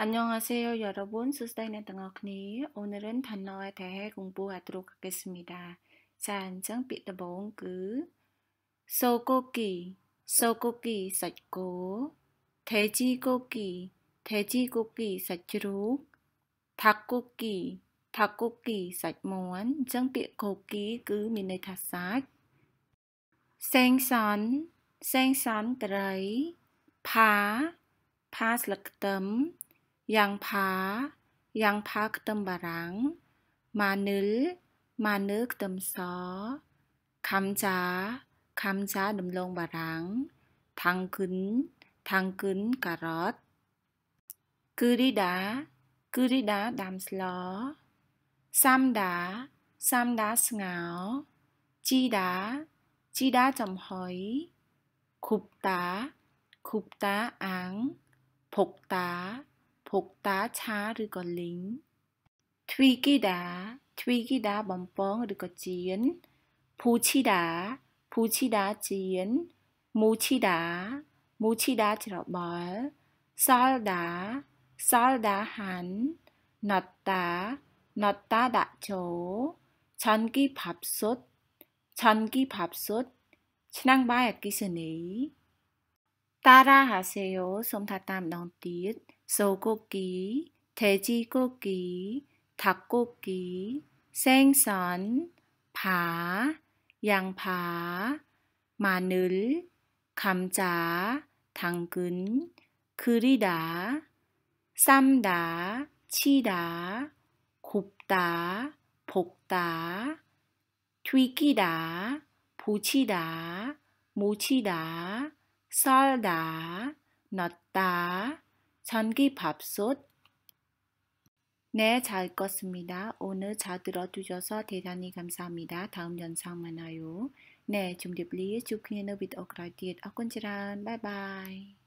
안녕하세 요, 여러 분. 수다이는등어크니오늘은단어에대해공부하도록하겠습니 다. 자, 안정삐드봉그소고 기, 소고기썰고돼지고 기, 돼지고기썰주룩닭고 기, 닭고기썰모원정삐고기그미네다삭생 선, 생선드라이 파, 파슬럭뜸យ៉ាងផាយ៉ាងផាខ្ទឹមបារាំងម៉ានិលម៉ានឺខ្ទឹមសខាំចាខាំចាដំឡូងបារាំង ថាំងគិនថាំងគិនការ៉ុតគឺរីដាគឺរីដាដាំស្លសាំដា សាំដាស្ងោជីដាជីដាចំហុយខុបតា ខុបតាអាំងភុកតា 복다차 르걸링 트위기다트위기다 멍뻥 르거지은 보치다 보치다 지은 모치다 모치다 지러멀 썰다 썰다 한 넣다 넣다 다죠 전기 밥솥 전기 밥솥 친앙바야기스니 따라하세요. 솜타땀 넌띠 소고기, 돼지고기, 닭고기, 생선, 바, 양파, 마늘, 감자, 당근, 그리다, 쌈다, 치다, 곱다 볶다, 튀기다, 부치다, 무치다, 썰다, 넣다, 전기밥솥 네, 잘껐습니다 오늘 잘 들어주셔서 대단히 감사합니다. 다음 영상 만나요. 네, 좀뒤 딥리 쭉 그녀는 빛 어그라디엣 어군지란 바이바이